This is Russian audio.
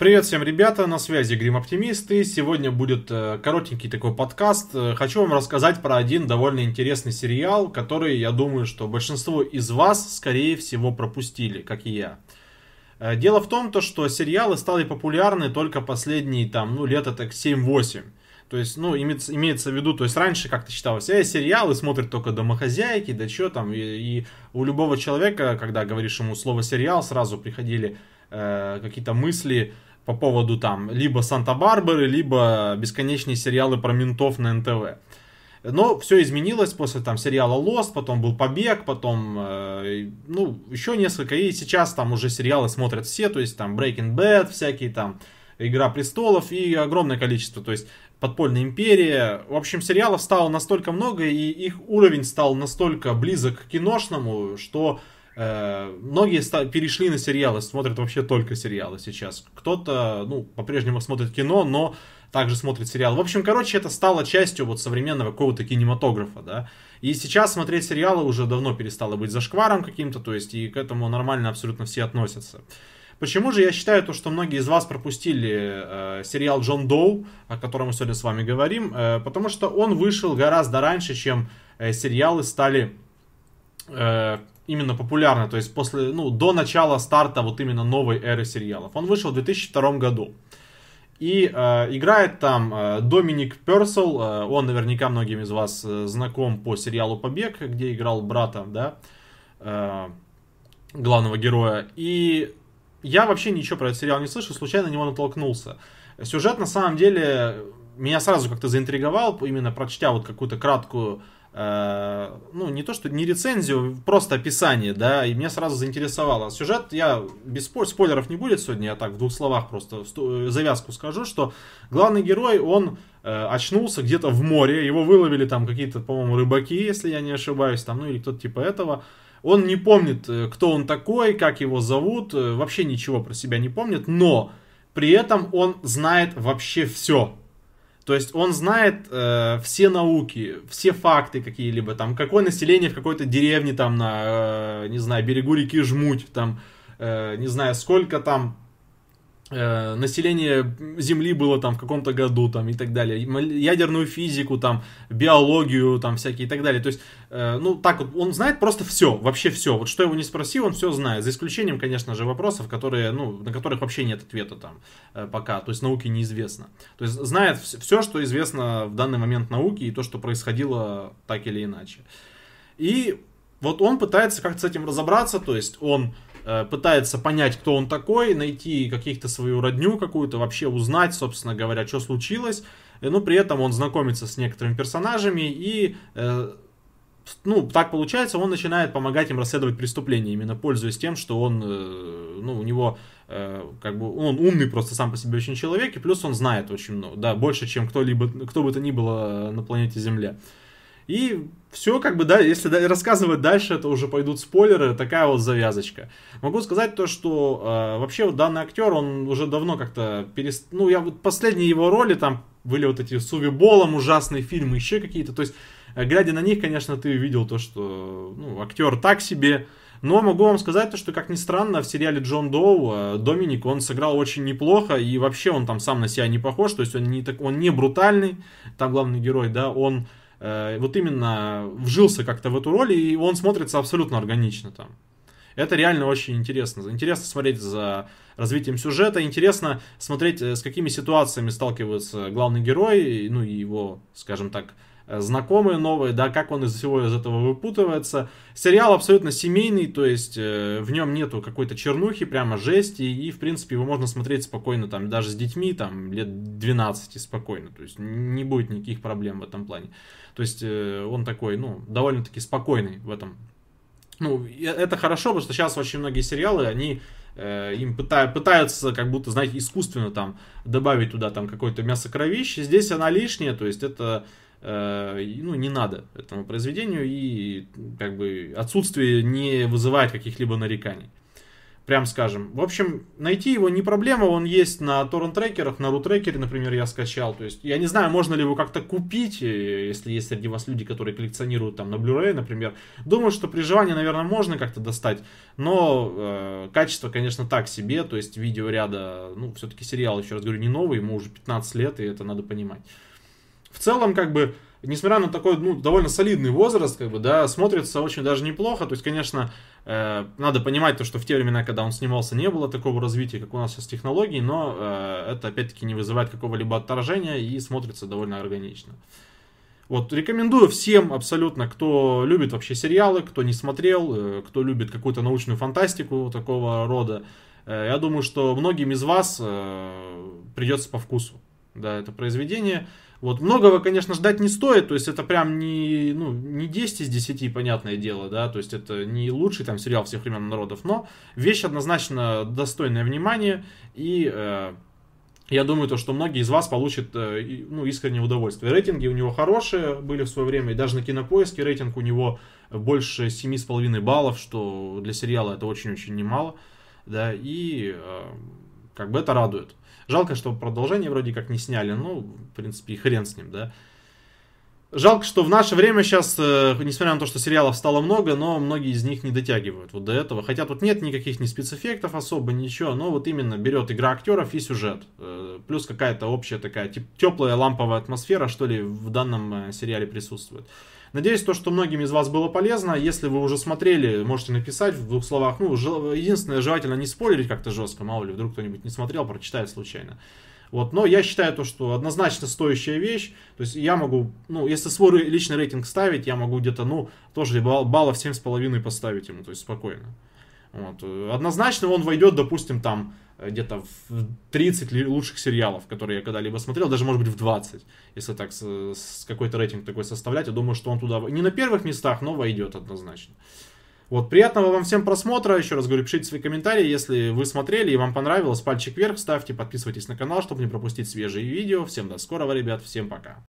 Привет всем, ребята, на связи Грим Оптимист, и сегодня будет э, коротенький такой подкаст. Э, хочу вам рассказать про один довольно интересный сериал, который, я думаю, что большинство из вас, скорее всего, пропустили, как и я. Э, дело в том, то, что сериалы стали популярны только последние, там, ну, лет так 7-8. То есть, ну, имеется, имеется в виду, то есть раньше как-то считалось, э, сериалы смотрят только домохозяйки, да что там, и, и у любого человека, когда говоришь ему слово сериал, сразу приходили э, какие-то мысли, по поводу там либо Санта-Барбары, либо бесконечные сериалы про ментов на НТВ. Но все изменилось после там сериала Lost, потом был Побег, потом, э, ну, еще несколько. И сейчас там уже сериалы смотрят все, то есть там Breaking Bad всякие там, Игра Престолов и огромное количество, то есть Подпольная империя. В общем, сериалов стало настолько много, и их уровень стал настолько близок к киношному, что Э, многие перешли на сериалы, смотрят вообще только сериалы сейчас. Кто-то, ну, по-прежнему смотрит кино, но также смотрит сериал. В общем, короче, это стало частью вот современного какого-то кинематографа, да. И сейчас смотреть сериалы уже давно перестало быть зашкваром каким-то, то есть и к этому нормально абсолютно все относятся. Почему же я считаю то, что многие из вас пропустили э, сериал Джон Доу, о котором мы сегодня с вами говорим, э, потому что он вышел гораздо раньше, чем э, сериалы стали э, именно популярный, то есть после, ну, до начала старта вот именно новой эры сериалов. Он вышел в 2002 году. И э, играет там э, Доминик Персел, э, он наверняка многим из вас э, знаком по сериалу «Побег», где играл брата, да, э, главного героя. И я вообще ничего про этот сериал не слышал, случайно на него натолкнулся. Сюжет, на самом деле, меня сразу как-то заинтриговал, именно прочтя вот какую-то краткую Э, ну, не то, что не рецензию, просто описание, да, и меня сразу заинтересовало. Сюжет, я без спойлеров не будет сегодня, я так в двух словах просто э, завязку скажу, что главный герой, он э, очнулся где-то в море, его выловили там какие-то, по-моему, рыбаки, если я не ошибаюсь, там, ну, или кто-то типа этого. Он не помнит, кто он такой, как его зовут, вообще ничего про себя не помнит, но при этом он знает вообще все то есть он знает э, все науки, все факты какие-либо, там, какое население в какой-то деревне, там, на, э, не знаю, берегу реки Жмуть, там, э, не знаю, сколько там Э, население Земли было там в каком-то году там и так далее, ядерную физику там, биологию там всякие и так далее. То есть, э, ну так вот, он знает просто все, вообще все. Вот что его не спроси, он все знает, за исключением, конечно же, вопросов, которые, ну, на которых вообще нет ответа там э, пока, то есть науке неизвестно. То есть знает все, что известно в данный момент науке и то, что происходило так или иначе. И вот он пытается как-то с этим разобраться, то есть он Э, пытается понять, кто он такой, найти каких-то свою родню какую-то, вообще узнать, собственно говоря, что случилось. Э, но при этом он знакомится с некоторыми персонажами и, э, ну, так получается, он начинает помогать им расследовать преступления, именно пользуясь тем, что он, ну, у него, как бы, он умный просто сам по себе очень человек, и плюс он знает очень много, да, больше, чем кто-либо, кто бы то ни было на планете Земля. И все как бы, да, если рассказывать дальше, это уже пойдут спойлеры, такая вот завязочка. Могу сказать то, что э, вообще вот данный актер, он уже давно как-то перест... Ну, я вот последние его роли там были вот эти с Уви Болом ужасные фильмы, еще какие-то. То есть, э, глядя на них, конечно, ты видел то, что ну, актер так себе. Но могу вам сказать то, что, как ни странно, в сериале Джон Доу э, Доминик, он сыграл очень неплохо, и вообще он там сам на себя не похож, то есть он не, так, он не брутальный, там главный герой, да, он Э, вот именно вжился как-то в эту роль, и он смотрится абсолютно органично там. Это реально очень интересно. Интересно смотреть за развитием сюжета, интересно смотреть, э, с какими ситуациями сталкивается главный герой, ну и его, скажем так, Э, знакомые новые, да, как он из всего из этого выпутывается. Сериал абсолютно семейный, то есть э, в нем нету какой-то чернухи, прямо жести, и, в принципе, его можно смотреть спокойно, там, даже с детьми, там, лет 12 спокойно, то есть не будет никаких проблем в этом плане. То есть э, он такой, ну, довольно-таки спокойный в этом. Ну, э, это хорошо, потому что сейчас очень многие сериалы, они э, им пытаются, пытаются как будто, знаете, искусственно там добавить туда там какое-то мясо кровище. Здесь она лишняя, то есть это Э, ну, не надо этому произведению, и как бы отсутствие не вызывает каких-либо нареканий. Прям скажем. В общем, найти его не проблема, он есть на торрент-трекерах, на рутрекере, например, я скачал. То есть, я не знаю, можно ли его как-то купить, э, если есть среди вас люди, которые коллекционируют там на Blu-ray, например. Думаю, что при желании, наверное, можно как-то достать, но э, качество, конечно, так себе, то есть видеоряда, ну, все-таки сериал, еще раз говорю, не новый, ему уже 15 лет, и это надо понимать в целом, как бы, несмотря на такой, ну, довольно солидный возраст, как бы, да, смотрится очень даже неплохо. То есть, конечно, э, надо понимать то, что в те времена, когда он снимался, не было такого развития, как у нас сейчас технологий, но э, это, опять-таки, не вызывает какого-либо отторжения и смотрится довольно органично. Вот, рекомендую всем абсолютно, кто любит вообще сериалы, кто не смотрел, э, кто любит какую-то научную фантастику такого рода. Э, я думаю, что многим из вас э, придется по вкусу да, это произведение. Вот многого, конечно, ждать не стоит, то есть это прям не, ну, не 10 из 10, понятное дело, да, то есть это не лучший там сериал всех времен народов, но вещь однозначно достойная внимания, и э, я думаю, то, что многие из вас получат э, ну, искреннее удовольствие. Рейтинги у него хорошие были в свое время, и даже на кинопоиске рейтинг у него больше 7,5 баллов, что для сериала это очень-очень немало, да, и... Э, как бы это радует. Жалко, что продолжение вроде как не сняли, ну, в принципе, и хрен с ним, да. Жалко, что в наше время сейчас, э, несмотря на то, что сериалов стало много, но многие из них не дотягивают вот до этого. Хотя тут нет никаких ни спецэффектов особо, ничего, но вот именно берет игра актеров и сюжет. Э, плюс какая-то общая такая теплая ламповая атмосфера, что ли, в данном э, сериале присутствует. Надеюсь, то, что многим из вас было полезно. Если вы уже смотрели, можете написать в двух словах. Ну, единственное, желательно не спойлерить как-то жестко, мало ли, вдруг кто-нибудь не смотрел, прочитает случайно. Вот, но я считаю то, что однозначно стоящая вещь. То есть я могу, ну, если свой личный рейтинг ставить, я могу где-то, ну, тоже баллов 7,5 поставить ему, то есть спокойно. Вот. Однозначно он войдет, допустим, там э, где-то в 30 лучших сериалов, которые я когда-либо смотрел, даже, может быть, в 20, если так с, с какой-то рейтинг такой составлять. Я думаю, что он туда не на первых местах, но войдет однозначно. Вот, приятного вам всем просмотра. Еще раз говорю, пишите свои комментарии, если вы смотрели и вам понравилось. Пальчик вверх ставьте, подписывайтесь на канал, чтобы не пропустить свежие видео. Всем до скорого, ребят, всем пока.